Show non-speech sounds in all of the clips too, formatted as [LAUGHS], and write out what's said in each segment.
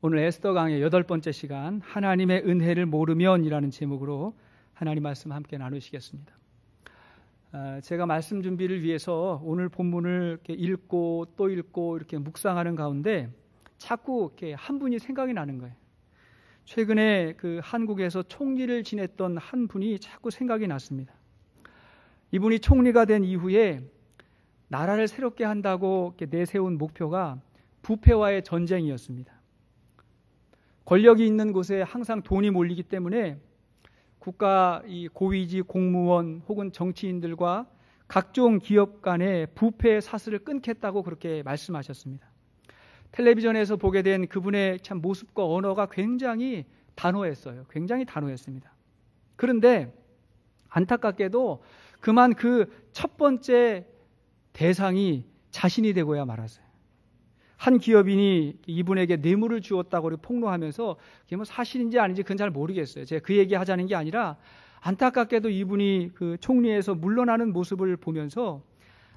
오늘 에스더 강의 여덟 번째 시간 하나님의 은혜를 모르면이라는 제목으로 하나님 말씀 함께 나누시겠습니다. 아, 제가 말씀 준비를 위해서 오늘 본문을 이렇게 읽고 또 읽고 이렇게 묵상하는 가운데 자꾸 이렇게 한 분이 생각이 나는 거예요. 최근에 그 한국에서 총리를 지냈던 한 분이 자꾸 생각이 났습니다. 이분이 총리가 된 이후에 나라를 새롭게 한다고 내세운 목표가 부패와의 전쟁이었습니다. 권력이 있는 곳에 항상 돈이 몰리기 때문에 국가 고위직 공무원 혹은 정치인들과 각종 기업 간의 부패 사슬을 끊겠다고 그렇게 말씀하셨습니다. 텔레비전에서 보게 된 그분의 참 모습과 언어가 굉장히 단호했어요. 굉장히 단호했습니다. 그런데 안타깝게도 그만 그 첫 번째 대상이 자신이 되고야 말았어요. 한 기업인이 이분에게 뇌물을 주었다고 폭로하면서 그게 뭐 사실인지 아닌지 그건 잘 모르겠어요. 제가 그 얘기 하자는 게 아니라 안타깝게도 이분이 그 총리에서 물러나는 모습을 보면서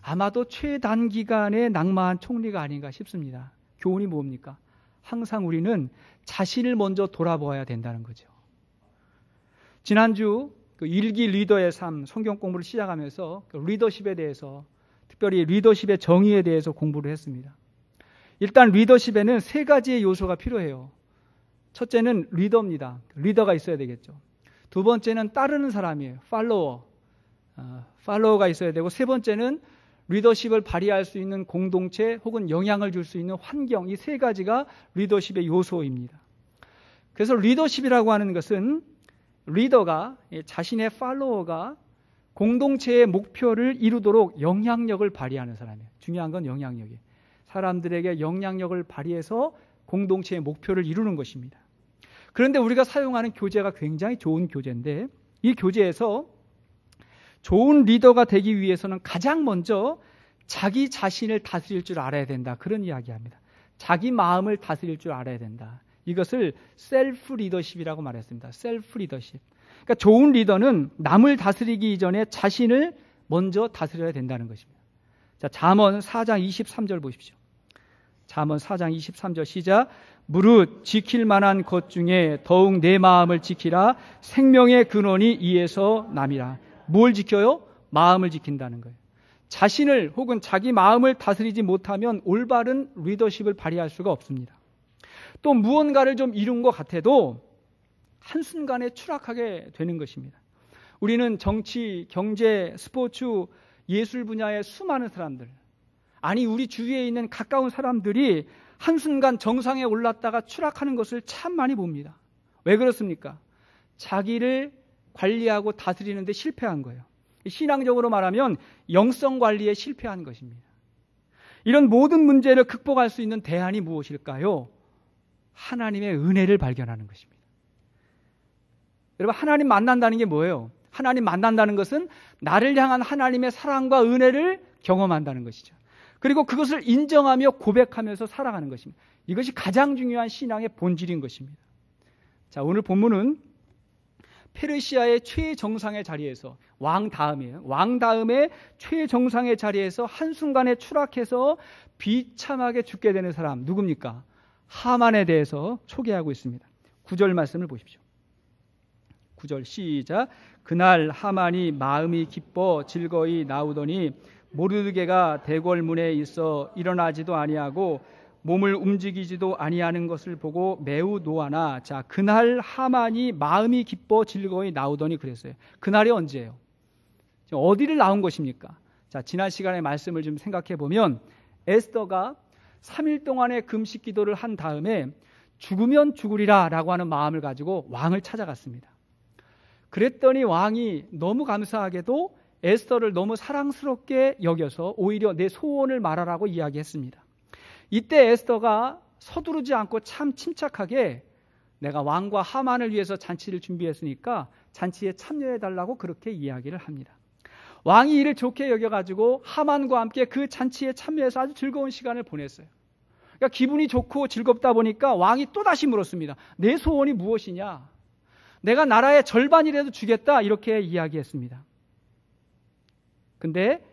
아마도 최단기간의 낭만 총리가 아닌가 싶습니다. 교훈이 뭡니까? 항상 우리는 자신을 먼저 돌아보아야 된다는 거죠. 지난주 그 일기 리더의 삶 성경 공부를 시작하면서 그 리더십에 대해서 특별히 리더십의 정의에 대해서 공부를 했습니다. 일단 리더십에는 세 가지의 요소가 필요해요. 첫째는 리더입니다. 리더가 있어야 되겠죠. 두 번째는 따르는 사람이에요. 팔로워. 어, 팔로워가 있어야 되고 세 번째는 리더십을 발휘할 수 있는 공동체 혹은 영향을 줄 수 있는 환경 이 세 가지가 리더십의 요소입니다. 그래서 리더십이라고 하는 것은 리더가 예, 자신의 팔로워가 공동체의 목표를 이루도록 영향력을 발휘하는 사람이에요. 중요한 건 영향력이에요. 사람들에게 영향력을 발휘해서 공동체의 목표를 이루는 것입니다. 그런데 우리가 사용하는 교재가 굉장히 좋은 교재인데 이 교재에서 좋은 리더가 되기 위해서는 가장 먼저 자기 자신을 다스릴 줄 알아야 된다. 그런 이야기합니다. 자기 마음을 다스릴 줄 알아야 된다. 이것을 셀프 리더십이라고 말했습니다. 셀프 리더십. 그러니까 좋은 리더는 남을 다스리기 이전에 자신을 먼저 다스려야 된다는 것입니다. 자, 잠언 4장 23절 보십시오. 잠언 4장 23절 시작 무릇 지킬 만한 것 중에 더욱 내 마음을 지키라 생명의 근원이 이에서 남이라 뭘 지켜요? 마음을 지킨다는 거예요. 자신을 혹은 자기 마음을 다스리지 못하면 올바른 리더십을 발휘할 수가 없습니다. 또 무언가를 좀 이룬 것 같아도 한순간에 추락하게 되는 것입니다. 우리는 정치, 경제, 스포츠, 예술 분야의 수많은 사람들, 아니 우리 주위에 있는 가까운 사람들이 한순간 정상에 올랐다가 추락하는 것을 참 많이 봅니다. 왜 그렇습니까? 자기를 관리하고 다스리는데 실패한 거예요. 신앙적으로 말하면 영성 관리에 실패한 것입니다. 이런 모든 문제를 극복할 수 있는 대안이 무엇일까요? 하나님의 은혜를 발견하는 것입니다. 여러분, 하나님 만난다는 게 뭐예요? 하나님 만난다는 것은 나를 향한 하나님의 사랑과 은혜를 경험한다는 것이죠. 그리고 그것을 인정하며 고백하면서 살아가는 것입니다. 이것이 가장 중요한 신앙의 본질인 것입니다. 자, 오늘 본문은 페르시아의 최정상의 자리에서 왕 다음에 왕 다음에 최정상의 자리에서 한순간에 추락해서 비참하게 죽게 되는 사람 누굽니까? 하만에 대해서 소개하고 있습니다. 구절 말씀을 보십시오. 구절 시작. 그날 하만이 마음이 기뻐 즐거이 나오더니 모르드게가 대궐문에 있어 일어나지도 아니하고 몸을 움직이지도 아니하는 것을 보고 매우 노하나 자 그날 하만이 마음이 기뻐 즐거이 나오더니 그랬어요. 그날이 언제예요? 어디를 나온 것입니까? 자 지난 시간에 말씀을 좀 생각해 보면 에스더가 3일 동안의 금식 기도를 한 다음에 죽으면 죽으리라라고 하는 마음을 가지고 왕을 찾아갔습니다. 그랬더니 왕이 너무 감사하게도 에스더를 너무 사랑스럽게 여겨서 오히려 내 소원을 말하라고 이야기했습니다. 이때 에스더가 서두르지 않고 참 침착하게 내가 왕과 하만을 위해서 잔치를 준비했으니까 잔치에 참여해 달라고 그렇게 이야기를 합니다. 왕이 이를 좋게 여겨가지고 하만과 함께 그 잔치에 참여해서 아주 즐거운 시간을 보냈어요. 그러니까 기분이 좋고 즐겁다 보니까 왕이 또 다시 물었습니다. 내 소원이 무엇이냐? 내가 나라의 절반이라도 주겠다 이렇게 이야기했습니다. 근데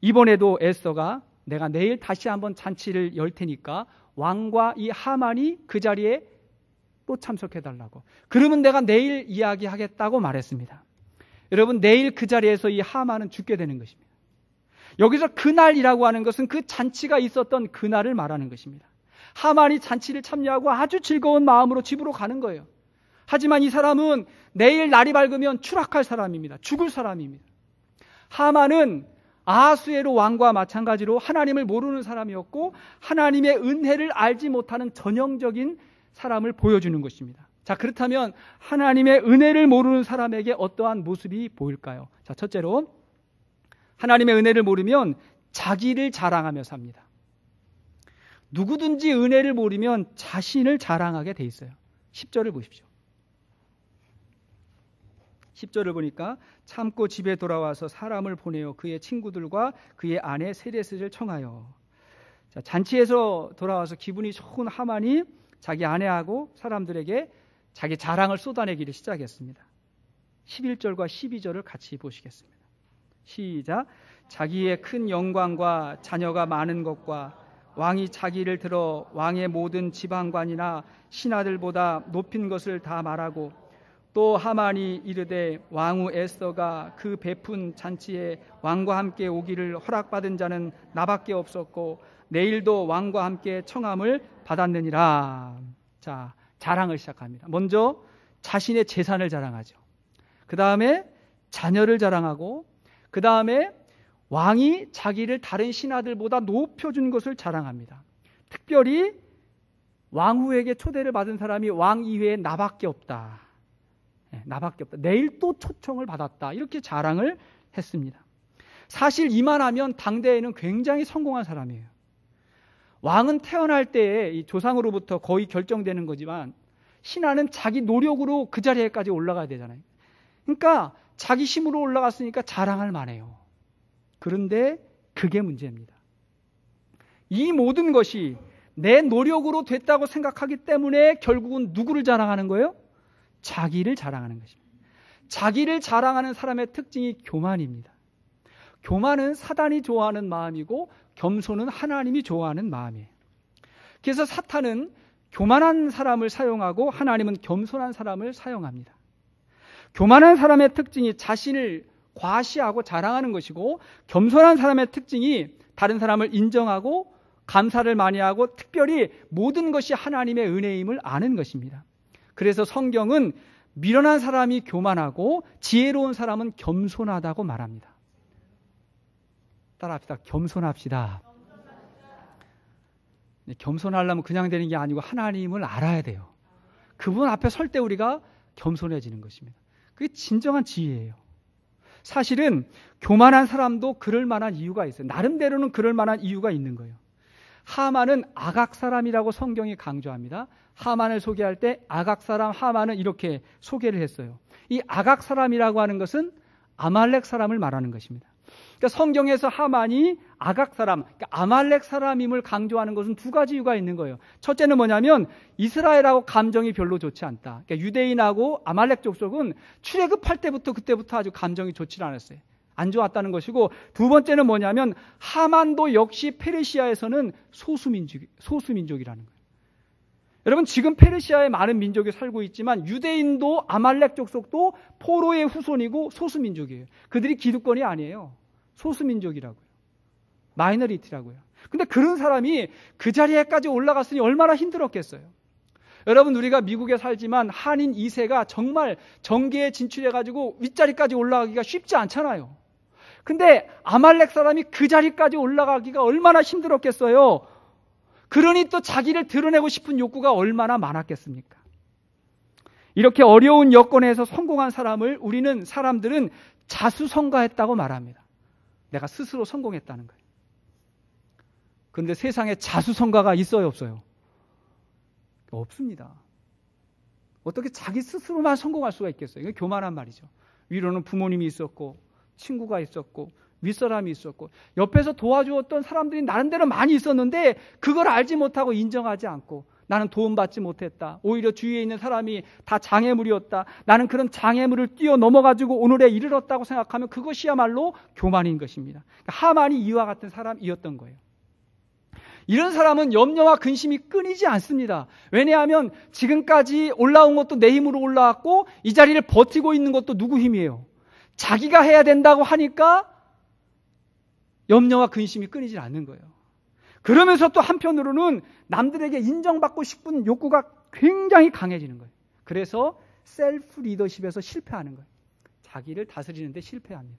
이번에도 에스더가 내가 내일 다시 한번 잔치를 열 테니까 왕과 이 하만이 그 자리에 또 참석해 달라고. 그러면 내가 내일 이야기하겠다고 말했습니다. 여러분 내일 그 자리에서 이 하만은 죽게 되는 것입니다. 여기서 그날이라고 하는 것은 그 잔치가 있었던 그날을 말하는 것입니다. 하만이 잔치를 참여하고 아주 즐거운 마음으로 집으로 가는 거예요. 하지만 이 사람은 내일 날이 밝으면 추락할 사람입니다. 죽을 사람입니다. 하만은 아수에로 왕과 마찬가지로 하나님을 모르는 사람이었고 하나님의 은혜를 알지 못하는 전형적인 사람을 보여주는 것입니다. 자, 그렇다면 하나님의 은혜를 모르는 사람에게 어떠한 모습이 보일까요? 자, 첫째로 하나님의 은혜를 모르면 자기를 자랑하며 삽니다. 누구든지 은혜를 모르면 자신을 자랑하게 돼 있어요. 10절을 보십시오. 10절을 보니까 참고 집에 돌아와서 사람을 보내어 그의 친구들과 그의 아내 세레스를 청하여 자, 잔치에서 돌아와서 기분이 좋은 하만이 자기 아내하고 사람들에게 자기 자랑을 쏟아내기를 시작했습니다. 11절과 12절을 같이 보시겠습니다. 시작. 자기의 큰 영광과 자녀가 많은 것과 왕이 자기를 들어 왕의 모든 지방관이나 신하들보다 높인 것을 다 말하고 또 하만이 이르되 왕후 에스더가 그 베푼 잔치에 왕과 함께 오기를 허락받은 자는 나밖에 없었고 내일도 왕과 함께 청함을 받았느니라. 자, 자랑을 시작합니다. 먼저 자신의 재산을 자랑하죠. 그 다음에 자녀를 자랑하고, 그 다음에 왕이 자기를 다른 신하들보다 높여준 것을 자랑합니다. 특별히 왕후에게 초대를 받은 사람이 왕 이외에 나밖에 없다. 예, 나밖에 없다. 내일 또 초청을 받았다. 이렇게 자랑을 했습니다. 사실 이만하면 당대에는 굉장히 성공한 사람이에요. 왕은 태어날 때에 조상으로부터 거의 결정되는 거지만 신하는 자기 노력으로 그 자리에까지 올라가야 되잖아요. 그러니까 자기 힘으로 올라갔으니까 자랑할 만해요. 그런데 그게 문제입니다. 이 모든 것이 내 노력으로 됐다고 생각하기 때문에 결국은 누구를 자랑하는 거예요? 자기를 자랑하는 것입니다. 자기를 자랑하는 사람의 특징이 교만입니다. 교만은 사단이 좋아하는 마음이고 겸손은 하나님이 좋아하는 마음이에요. 그래서 사탄은 교만한 사람을 사용하고 하나님은 겸손한 사람을 사용합니다. 교만한 사람의 특징이 자신을 과시하고 자랑하는 것이고 겸손한 사람의 특징이 다른 사람을 인정하고 감사를 많이 하고 특별히 모든 것이 하나님의 은혜임을 아는 것입니다. 그래서 성경은 미련한 사람이 교만하고 지혜로운 사람은 겸손하다고 말합니다. 따라합시다. 겸손합시다. 네, 겸손하려면 그냥 되는 게 아니고 하나님을 알아야 돼요. 그분 앞에 설 때 우리가 겸손해지는 것입니다. 그게 진정한 지혜예요. 사실은 교만한 사람도 그럴 만한 이유가 있어요. 나름대로는 그럴 만한 이유가 있는 거예요. 하만은 아각 사람이라고 성경이 강조합니다. 하만을 소개할 때 아각 사람 하만은 이렇게 소개를 했어요. 이 아각 사람이라고 하는 것은 아말렉 사람을 말하는 것입니다. 그러니까 성경에서 하만이 아각 사람, 그러니까 아말렉 사람임을 강조하는 것은 두 가지 이유가 있는 거예요. 첫째는 뭐냐면 이스라엘하고 감정이 별로 좋지 않다. 그러니까 유대인하고 아말렉 족속은 출애굽할 때부터 그때부터 아주 감정이 좋지 않았어요. 안 좋았다는 것이고 두 번째는 뭐냐면 하만도 역시 페르시아에서는 소수민족, 소수민족이라는 거예요. 여러분 지금 페르시아의 많은 민족이 살고 있지만 유대인도 아말렉 족속도 포로의 후손이고 소수민족이에요. 그들이 기득권이 아니에요. 소수민족이라고요. 마이너리티라고요. 근데 그런 사람이 그 자리에까지 올라갔으니 얼마나 힘들었겠어요. 여러분 우리가 미국에 살지만 한인 2세가 정말 정계에 진출해 가지고 윗자리까지 올라가기가 쉽지 않잖아요. 근데 아말렉 사람이 그 자리까지 올라가기가 얼마나 힘들었겠어요. 그러니 또 자기를 드러내고 싶은 욕구가 얼마나 많았겠습니까? 이렇게 어려운 여건에서 성공한 사람을 우리는 사람들은 자수성가했다고 말합니다. 내가 스스로 성공했다는 거예요. 그런데 세상에 자수성가가 있어요, 없어요? 없습니다. 어떻게 자기 스스로만 성공할 수가 있겠어요? 이게 교만한 말이죠. 위로는 부모님이 있었고, 친구가 있었고 윗사람이 있었고 옆에서 도와주었던 사람들이 나름대로 많이 있었는데 그걸 알지 못하고 인정하지 않고 나는 도움받지 못했다. 오히려 주위에 있는 사람이 다 장애물이었다. 나는 그런 장애물을 뛰어 넘어가지고 오늘에 이르렀다고 생각하면 그것이야말로 교만인 것입니다. 그러니 하만이 이와 같은 사람이었던 거예요. 이런 사람은 염려와 근심이 끊이지 않습니다. 왜냐하면 지금까지 올라온 것도 내 힘으로 올라왔고 이 자리를 버티고 있는 것도 누구 힘이에요? 자기가 해야 된다고 하니까 염려와 근심이 끊이질 않는 거예요. 그러면서 또 한편으로는 남들에게 인정받고 싶은 욕구가 굉장히 강해지는 거예요. 그래서 셀프 리더십에서 실패하는 거예요. 자기를 다스리는데 실패합니다.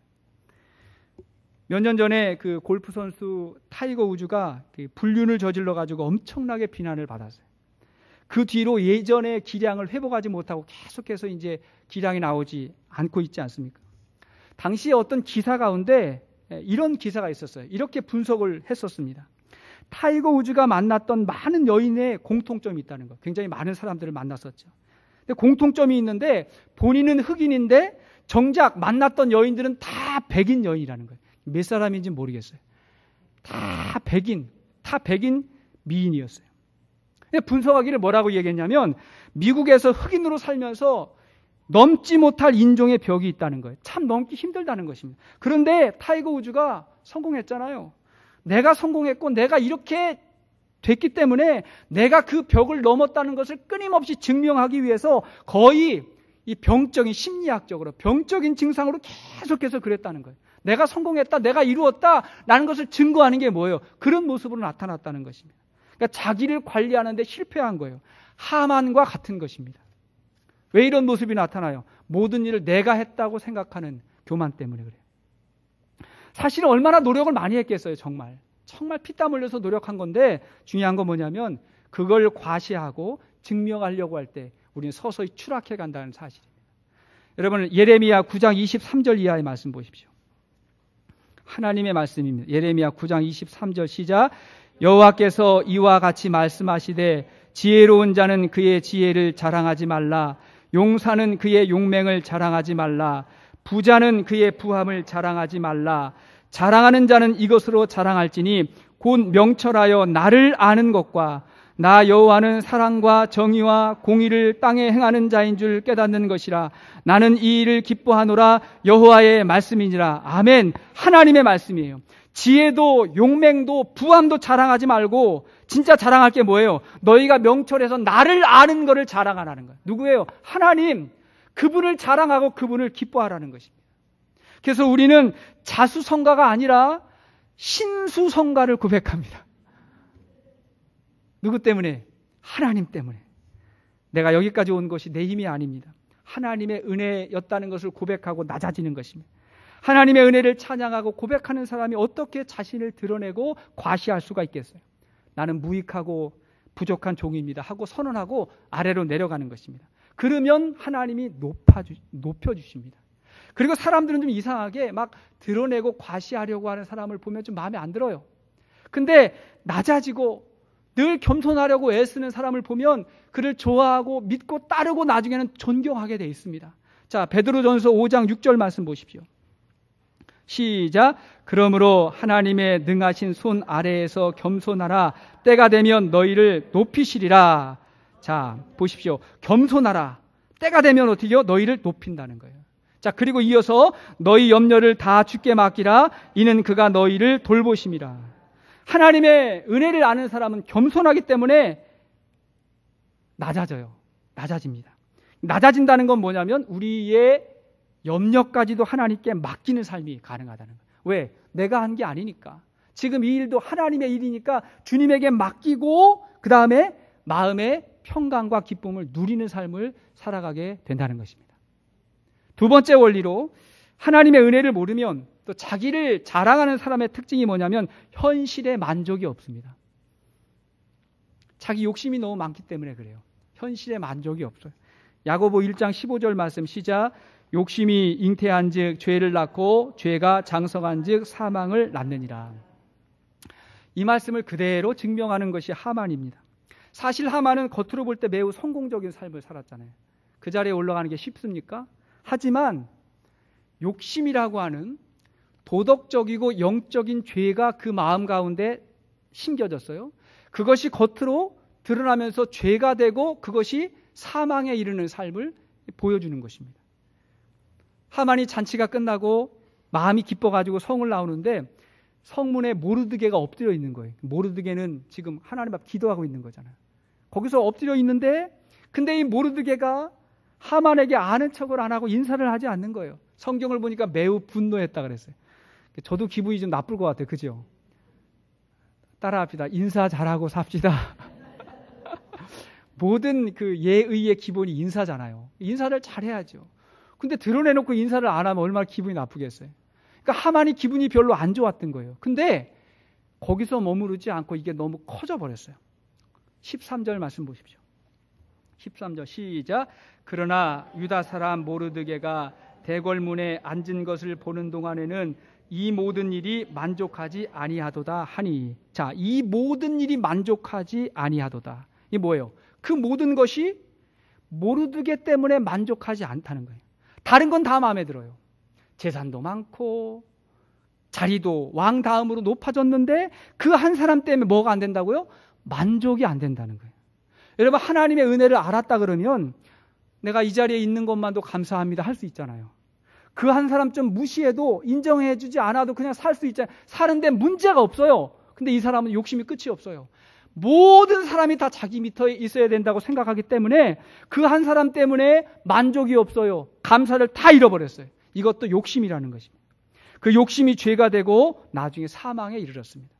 몇 년 전에 그 골프 선수 타이거 우주가그 불륜을 저질러 가지고 엄청나게 비난을 받았어요. 그 뒤로 예전의 기량을 회복하지 못하고 계속해서 이제 기량이 나오지 않고 있지 않습니까? 당시에 어떤 기사 가운데 예, 이런 기사가 있었어요. 이렇게 분석을 했었습니다. 타이거 우즈가 만났던 많은 여인의 공통점이 있다는 거. 굉장히 많은 사람들을 만났었죠. 근데 공통점이 있는데 본인은 흑인인데 정작 만났던 여인들은 다 백인 여인이라는 거예요. 몇 사람인지 모르겠어요. 다 백인, 다 백인 미인이었어요. 근데 분석하기를 뭐라고 얘기했냐면 미국에서 흑인으로 살면서 넘지 못할 인종의 벽이 있다는 거예요. 참 넘기 힘들다는 것입니다. 그런데 타이거 우즈가 성공했잖아요. 내가 성공했고 내가 이렇게 됐기 때문에 내가 그 벽을 넘었다는 것을 끊임없이 증명하기 위해서 거의 이 병적인 심리학적으로 병적인 증상으로 계속해서 그랬다는 거예요. 내가 성공했다, 내가 이루었다라는 것을 증거하는 게 뭐예요? 그런 모습으로 나타났다는 것입니다. 그러니까 자기를 관리하는데 실패한 거예요. 하만과 같은 것입니다. 왜 이런 모습이 나타나요? 모든 일을 내가 했다고 생각하는 교만 때문에 그래요. 사실 얼마나 노력을 많이 했겠어요, 정말. 정말 피땀 흘려서 노력한 건데 중요한 건 뭐냐면 그걸 과시하고 증명하려고 할 때 우리는 서서히 추락해 간다는 사실입니다. 여러분 예레미야 9장 23절 이하의 말씀 보십시오. 하나님의 말씀입니다. 예레미야 9장 23절 시작 여호와께서 이와 같이 말씀하시되 지혜로운 자는 그의 지혜를 자랑하지 말라 용사는 그의 용맹을 자랑하지 말라. 부자는 그의 부함을 자랑하지 말라. 자랑하는 자는 이것으로 자랑할지니 곧 명철하여 나를 아는 것과 나 여호와는 사랑과 정의와 공의를 땅에 행하는 자인 줄 깨닫는 것이라 나는 이 일을 기뻐하노라 여호와의 말씀이니라 아멘 하나님의 말씀이에요 지혜도 용맹도 부함도 자랑하지 말고 진짜 자랑할 게 뭐예요? 너희가 명철해서 나를 아는 것을 자랑하라는 거예요. 누구예요? 하나님. 그분을 자랑하고 그분을 기뻐하라는 것입니다. 그래서 우리는 자수성가가 아니라 신수성가를 고백합니다. 누구 때문에? 하나님 때문에. 내가 여기까지 온 것이 내 힘이 아닙니다. 하나님의 은혜였다는 것을 고백하고 낮아지는 것입니다. 하나님의 은혜를 찬양하고 고백하는 사람이 어떻게 자신을 드러내고 과시할 수가 있겠어요? 나는 무익하고 부족한 종입니다 하고 선언하고 아래로 내려가는 것입니다. 그러면 하나님이 높아주, 높여주십니다. 그리고 사람들은 좀 이상하게 막 드러내고 과시하려고 하는 사람을 보면 좀 마음에 안 들어요. 근데 낮아지고 늘 겸손하려고 애쓰는 사람을 보면 그를 좋아하고 믿고 따르고 나중에는 존경하게 돼 있습니다. 자, 베드로전서 5장 6절 말씀 보십시오. 시작. 그러므로 하나님의 능하신 손 아래에서 겸손하라. 때가 되면 너희를 높이시리라. 자, 보십시오. 겸손하라. 때가 되면 어떻게요? 너희를 높인다는 거예요. 자, 그리고 이어서 너희 염려를 다 죽게 맡기라. 이는 그가 너희를 돌보심이라. 하나님의 은혜를 아는 사람은 겸손하기 때문에 낮아져요. 낮아집니다. 낮아진다는 건 뭐냐면 우리의 염려까지도 하나님께 맡기는 삶이 가능하다는 거예요. 왜? 내가 한 게 아니니까. 지금 이 일도 하나님의 일이니까 주님에게 맡기고 그 다음에 마음의 평강과 기쁨을 누리는 삶을 살아가게 된다는 것입니다. 두 번째 원리로 하나님의 은혜를 모르면 또 자기를 자랑하는 사람의 특징이 뭐냐면 현실에 만족이 없습니다. 자기 욕심이 너무 많기 때문에 그래요. 현실에 만족이 없어요. 야고보 1장 15절 말씀 시작 욕심이 잉태한즉 죄를 낳고 죄가 장성한즉 사망을 낳느니라. 이 말씀을 그대로 증명하는 것이 하만입니다. 사실 하만은 겉으로 볼 때 매우 성공적인 삶을 살았잖아요. 그 자리에 올라가는 게 쉽습니까? 하지만 욕심이라고 하는 도덕적이고 영적인 죄가 그 마음 가운데 심겨졌어요. 그것이 겉으로 드러나면서 죄가 되고 그것이 사망에 이르는 삶을 보여주는 것입니다. 하만이 잔치가 끝나고 마음이 기뻐가지고 성을 나오는데 성문에 모르드게가 엎드려 있는 거예요. 모르드게는 지금 하나님 앞 기도하고 있는 거잖아요. 거기서 엎드려 있는데 근데 이 모르드게가 하만에게 아는 척을 안 하고 인사를 하지 않는 거예요. 성경을 보니까 매우 분노했다 그랬어요. 저도 기분이 좀 나쁠 것 같아요. 그죠? 따라합시다. 인사 잘하고 삽시다. [LAUGHS] 모든 그 예의의 기본이 인사잖아요. 인사를 잘해야죠. 근데 드러내놓고 인사를 안 하면 얼마나 기분이 나쁘겠어요. 그러니까 하만이 기분이 별로 안 좋았던 거예요. 근데 거기서 머무르지 않고 이게 너무 커져버렸어요. 13절 말씀 보십시오. 13절 시작. 그러나 유다 사람 모르드게가 대궐문에 앉은 것을 보는 동안에는 이 모든 일이 만족하지 아니하도다 하니. 자, 이 모든 일이 만족하지 아니하도다. 이게 뭐예요? 그 모든 것이 모르드게 때문에 만족하지 않다는 거예요. 다른 건 다 마음에 들어요. 재산도 많고 자리도 왕 다음으로 높아졌는데 그 한 사람 때문에 뭐가 안 된다고요? 만족이 안 된다는 거예요. 여러분 하나님의 은혜를 알았다 그러면 내가 이 자리에 있는 것만도 감사합니다 할 수 있잖아요. 그 한 사람 좀 무시해도 인정해 주지 않아도 그냥 살 수 있잖아요. 사는데 문제가 없어요. 근데 이 사람은 욕심이 끝이 없어요. 모든 사람이 다 자기 밑에 있어야 된다고 생각하기 때문에 그 한 사람 때문에 만족이 없어요. 감사를 다 잃어버렸어요. 이것도 욕심이라는 것입니다. 그 욕심이 죄가 되고 나중에 사망에 이르렀습니다.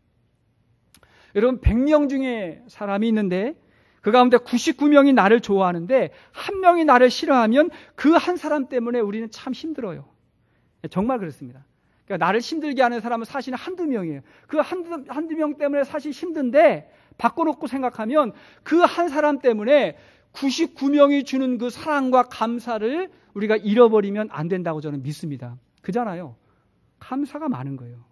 여러분 100명 중에 사람이 있는데 그 가운데 99명이 나를 좋아하는데 한 명이 나를 싫어하면 그 한 사람 때문에 우리는 참 힘들어요. 예, 정말 그렇습니다. 그러니까 나를 힘들게 하는 사람은 사실 한두 명이에요. 그 한두, 한두 명 때문에 사실 힘든데 바꿔놓고 생각하면 그 한 사람 때문에 99명이 주는 그 사랑과 감사를 우리가 잃어버리면 안 된다고 저는 믿습니다. 그잖아요. 감사가 많은 거예요.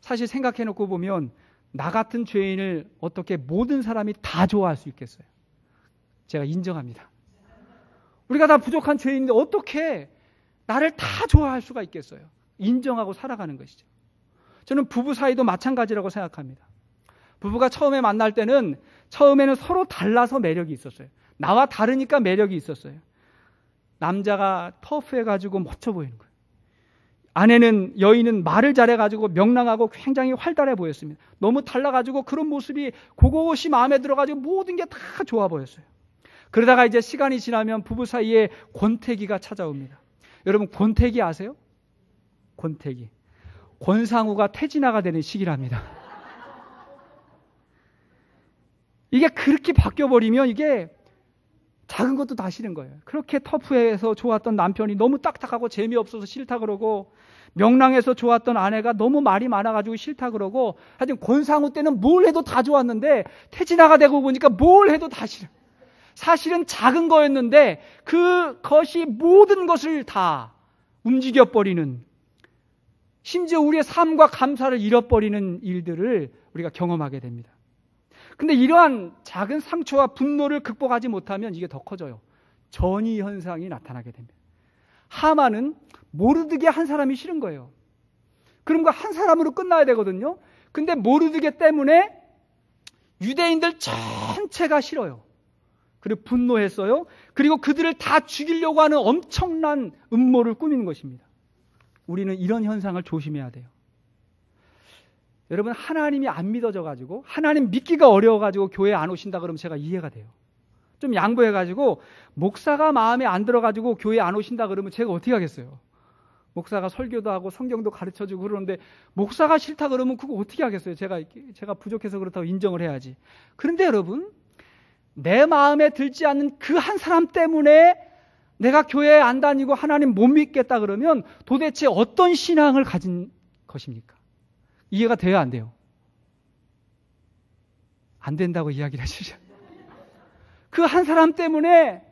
사실 생각해 놓고 보면 나 같은 죄인을 어떻게 모든 사람이 다 좋아할 수 있겠어요? 제가 인정합니다. 우리가 다 부족한 죄인인데 어떻게 나를 다 좋아할 수가 있겠어요? 인정하고 살아가는 것이죠. 저는 부부 사이도 마찬가지라고 생각합니다. 부부가 처음에 만날 때는 처음에는 서로 달라서 매력이 있었어요. 나와 다르니까 매력이 있었어요. 남자가 터프해가지고 멋져 보이는 거예요. 아내는 여인은 말을 잘해가지고 명랑하고 굉장히 활달해 보였습니다. 너무 달라가지고 그런 모습이 고고시 마음에 들어가지고 모든 게 다 좋아 보였어요. 그러다가 이제 시간이 지나면 부부 사이에 권태기가 찾아옵니다. 여러분 권태기 아세요? 권태기. 권상우가 태진아가 되는 시기랍니다. 이게 그렇게 바뀌어버리면 이게 작은 것도 다 싫은 거예요. 그렇게 터프해서 좋았던 남편이 너무 딱딱하고 재미없어서 싫다 그러고 명랑해서 좋았던 아내가 너무 말이 많아가지고 싫다 그러고 하여튼 권상우 때는 뭘 해도 다 좋았는데 태진아가 되고 보니까 뭘 해도 다 싫어. 사실은 작은 거였는데 그 것이 모든 것을 다 움직여버리는 심지어 우리의 삶과 감사를 잃어버리는 일들을 우리가 경험하게 됩니다. 근데 이러한 작은 상처와 분노를 극복하지 못하면 이게 더 커져요. 전이 현상이 나타나게 됩니다. 하마는 모르드게 한 사람이 싫은 거예요. 그런 거 한 사람으로 끝나야 되거든요. 근데 모르드게 때문에 유대인들 전체가 싫어요. 그리고 분노했어요. 그리고 그들을 다 죽이려고 하는 엄청난 음모를 꾸미는 것입니다. 우리는 이런 현상을 조심해야 돼요. 여러분 하나님이 안 믿어져 가지고 하나님 믿기가 어려워 가지고 교회 안 오신다 그러면 제가 이해가 돼요. 좀 양보해 가지고 목사가 마음에 안 들어 가지고 교회 안 오신다 그러면 제가 어떻게 하겠어요? 목사가 설교도 하고 성경도 가르쳐 주고 그러는데 목사가 싫다 그러면 그거 어떻게 하겠어요? 제가 제가 부족해서 그렇다고 인정을 해야지. 그런데 여러분 내 마음에 들지 않는 그 한 사람 때문에 내가 교회에 안 다니고 하나님 못 믿겠다 그러면 도대체 어떤 신앙을 가진 것입니까? 이해가 돼야 안 돼요? 안 된다고 이야기를 하시죠그 한 사람 때문에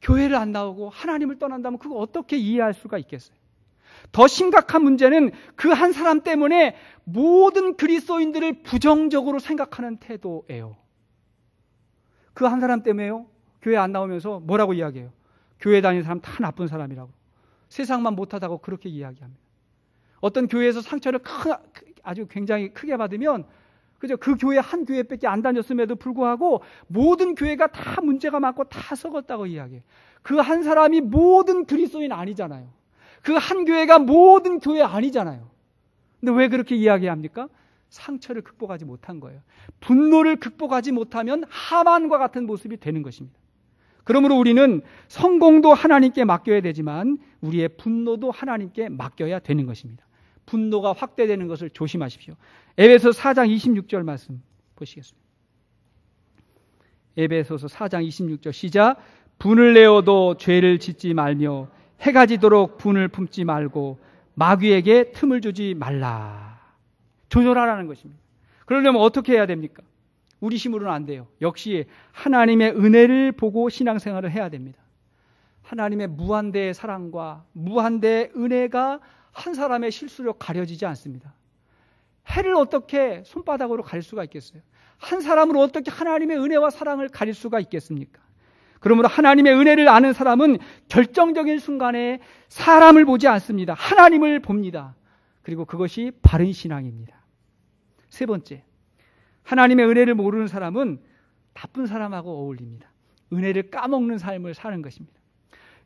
교회를 안 나오고 하나님을 떠난다면 그거 어떻게 이해할 수가 있겠어요? 더 심각한 문제는 그 한 사람 때문에 모든 그리스도인들을 부정적으로 생각하는 태도예요. 그 한 사람 때문에요. 교회 안 나오면서 뭐라고 이야기해요? 교회 다니는 사람 다 나쁜 사람이라고. 세상만 못하다고 그렇게 이야기합니다. 어떤 교회에서 상처를 큰, 아주 굉장히 크게 받으면 그죠? 그 교회 한 교회밖에 안 다녔음에도 불구하고 모든 교회가 다 문제가 많고 다 썩었다고 이야기해. 그 한 사람이 모든 그리스도인 아니잖아요. 그 한 교회가 모든 교회 아니잖아요. 근데 왜 그렇게 이야기합니까? 상처를 극복하지 못한 거예요. 분노를 극복하지 못하면 하만과 같은 모습이 되는 것입니다. 그러므로 우리는 성공도 하나님께 맡겨야 되지만 우리의 분노도 하나님께 맡겨야 되는 것입니다. 분노가 확대되는 것을 조심하십시오. 에베소 서 4장 26절 말씀 보시겠습니다. 에베소서 4장 26절 시작 분을 내어도 죄를 짓지 말며 해가 지도록 분을 품지 말고 마귀에게 틈을 주지 말라. 조절하라는 것입니다. 그러려면 어떻게 해야 됩니까? 우리 힘으로는 안 돼요. 역시 하나님의 은혜를 보고 신앙생활을 해야 됩니다. 하나님의 무한대의 사랑과 무한대의 은혜가 한 사람의 실수로 가려지지 않습니다. 해를 어떻게 손바닥으로 가릴 수가 있겠어요? 한 사람으로 어떻게 하나님의 은혜와 사랑을 가릴 수가 있겠습니까? 그러므로 하나님의 은혜를 아는 사람은 결정적인 순간에 사람을 보지 않습니다. 하나님을 봅니다. 그리고 그것이 바른 신앙입니다. 세 번째, 하나님의 은혜를 모르는 사람은 나쁜 사람하고 어울립니다. 은혜를 까먹는 삶을 사는 것입니다.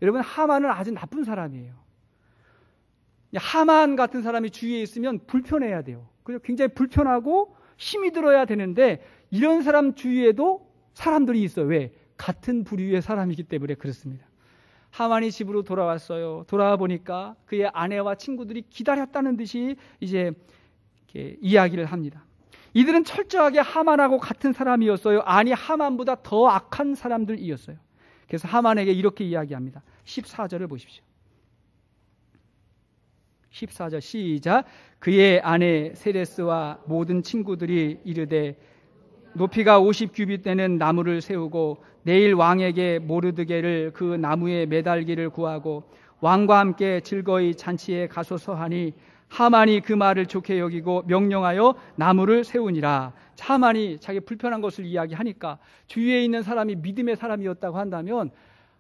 여러분, 하만은 아주 나쁜 사람이에요. 하만 같은 사람이 주위에 있으면 불편해야 돼요. 그래서 굉장히 불편하고 힘이 들어야 되는데 이런 사람 주위에도 사람들이 있어요. 왜? 같은 부류의 사람이기 때문에 그렇습니다. 하만이 집으로 돌아왔어요. 돌아와 보니까 그의 아내와 친구들이 기다렸다는 듯이 이제 이야기를 합니다. 이들은 철저하게 하만하고 같은 사람이었어요. 아니 하만보다 더 악한 사람들이었어요. 그래서 하만에게 이렇게 이야기합니다. 14절을 보십시오. 14절 시작 그의 아내 세레스와 모든 친구들이 이르되 높이가 50규빗 되는 나무를 세우고 내일 왕에게 모르드게를 그 나무에 매달기를 구하고 왕과 함께 즐거이 잔치에 가소서 하니 하만이 그 말을 좋게 여기고 명령하여 나무를 세우니라. 하만이 자기 불편한 것을 이야기하니까 주위에 있는 사람이 믿음의 사람이었다고 한다면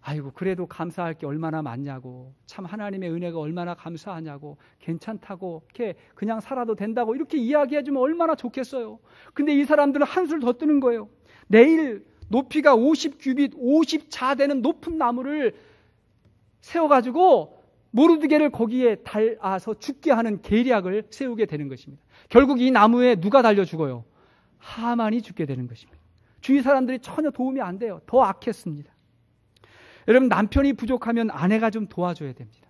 아이고 그래도 감사할 게 얼마나 많냐고 참 하나님의 은혜가 얼마나 감사하냐고 괜찮다고 이렇게 그냥 살아도 된다고 이렇게 이야기해 주면 얼마나 좋겠어요. 근데 이 사람들은 한술 더 뜨는 거예요. 내일 높이가 50 규빗 50 자 되는 높은 나무를 세워 가지고 모르드게를 거기에 달아서 죽게 하는 계략을 세우게 되는 것입니다. 결국 이 나무에 누가 달려 죽어요? 하만이 죽게 되는 것입니다. 주위 사람들이 전혀 도움이 안 돼요. 더 악했습니다. 여러분 남편이 부족하면 아내가 좀 도와줘야 됩니다.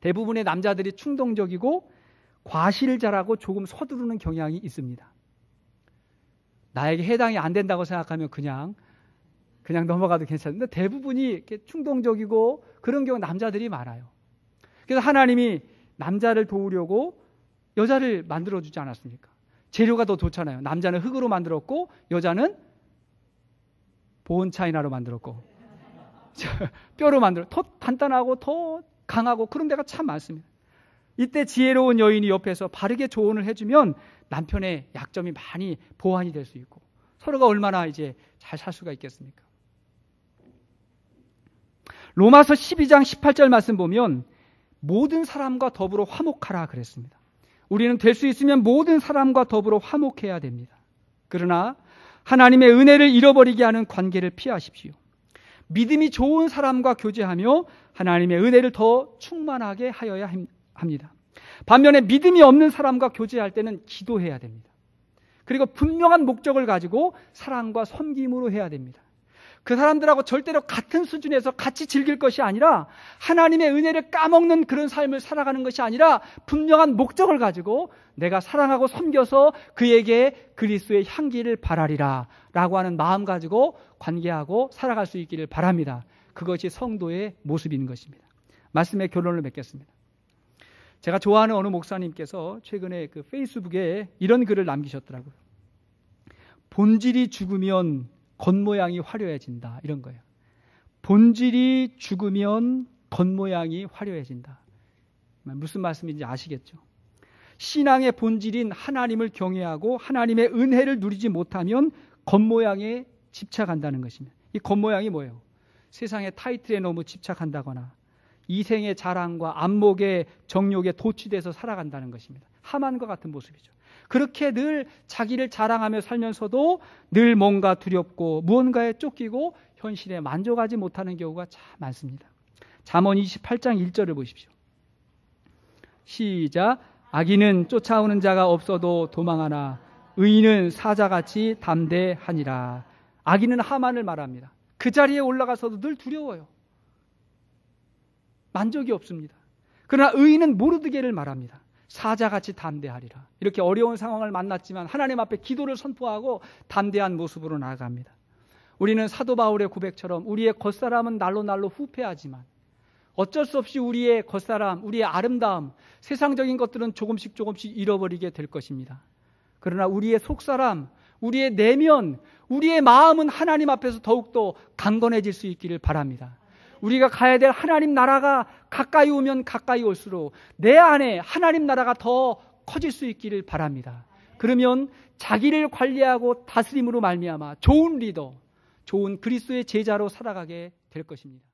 대부분의 남자들이 충동적이고 과실자라고 조금 서두르는 경향이 있습니다. 나에게 해당이 안 된다고 생각하면 그냥 그냥 넘어가도 괜찮은데 대부분이 이렇게 충동적이고 그런 경우 남자들이 많아요. 그래서 하나님이 남자를 도우려고 여자를 만들어 주지 않았습니까? 재료가 더 좋잖아요. 남자는 흙으로 만들었고 여자는 보온 차이나로 만들었고 뼈로 만들어 더 단단하고 더 강하고 그런 데가 참 많습니다. 이때 지혜로운 여인이 옆에서 바르게 조언을 해주면 남편의 약점이 많이 보완이 될 수 있고 서로가 얼마나 이제 잘 살 수가 있겠습니까? 로마서 12장 18절 말씀 보면 모든 사람과 더불어 화목하라 그랬습니다. 우리는 될 수 있으면 모든 사람과 더불어 화목해야 됩니다. 그러나 하나님의 은혜를 잃어버리게 하는 관계를 피하십시오. 믿음이 좋은 사람과 교제하며 하나님의 은혜를 더 충만하게 하여야 합니다. 반면에 믿음이 없는 사람과 교제할 때는 기도해야 됩니다. 그리고 분명한 목적을 가지고 사랑과 섬김으로 해야 됩니다. 그 사람들하고 절대로 같은 수준에서 같이 즐길 것이 아니라 하나님의 은혜를 까먹는 그런 삶을 살아가는 것이 아니라 분명한 목적을 가지고 내가 사랑하고 섬겨서 그에게 그리스의 향기를 바라리라 라고 하는 마음 가지고 관계하고 살아갈 수 있기를 바랍니다. 그것이 성도의 모습인 것입니다. 말씀의 결론을 맺겠습니다. 제가 좋아하는 어느 목사님께서 최근에 그 페이스북에 이런 글을 남기셨더라고요. 본질이 죽으면 겉모양이 화려해진다. 이런 거예요. 본질이 죽으면 겉모양이 화려해진다. 무슨 말씀인지 아시겠죠? 신앙의 본질인 하나님을 경외하고 하나님의 은혜를 누리지 못하면 겉모양에 집착한다는 것입니다. 이 겉모양이 뭐예요? 세상의 타이틀에 너무 집착한다거나 이생의 자랑과 안목의 정욕에 도취돼서 살아간다는 것입니다. 하만과 같은 모습이죠. 그렇게 늘 자기를 자랑하며 살면서도 늘 뭔가 두렵고 무언가에 쫓기고 현실에 만족하지 못하는 경우가 참 많습니다. 잠언 28장 1절을 보십시오. 시작. 악인은 쫓아오는 자가 없어도 도망하나 의인은 사자같이 담대하니라. 악인은 하만을 말합니다. 그 자리에 올라가서도 늘 두려워요. 만족이 없습니다. 그러나 의인은 모르드게를 말합니다. 사자같이 담대하리라. 이렇게 어려운 상황을 만났지만 하나님 앞에 기도를 선포하고 담대한 모습으로 나아갑니다. 우리는 사도 바울의 고백처럼 우리의 겉사람은 날로 날로 후패하지만 어쩔 수 없이 우리의 겉사람, 우리의 아름다움, 세상적인 것들은 조금씩 조금씩 잃어버리게 될 것입니다. 그러나 우리의 속사람, 우리의 내면, 우리의 마음은 하나님 앞에서 더욱더 강건해질 수 있기를 바랍니다. 우리가 가야 될 하나님 나라가 가까이 오면 가까이 올수록 내 안에 하나님 나라가 더 커질 수 있기를 바랍니다. 그러면 자기를 관리하고 다스림으로 말미암아 좋은 리더, 좋은 그리스도의 제자로 살아가게 될 것입니다.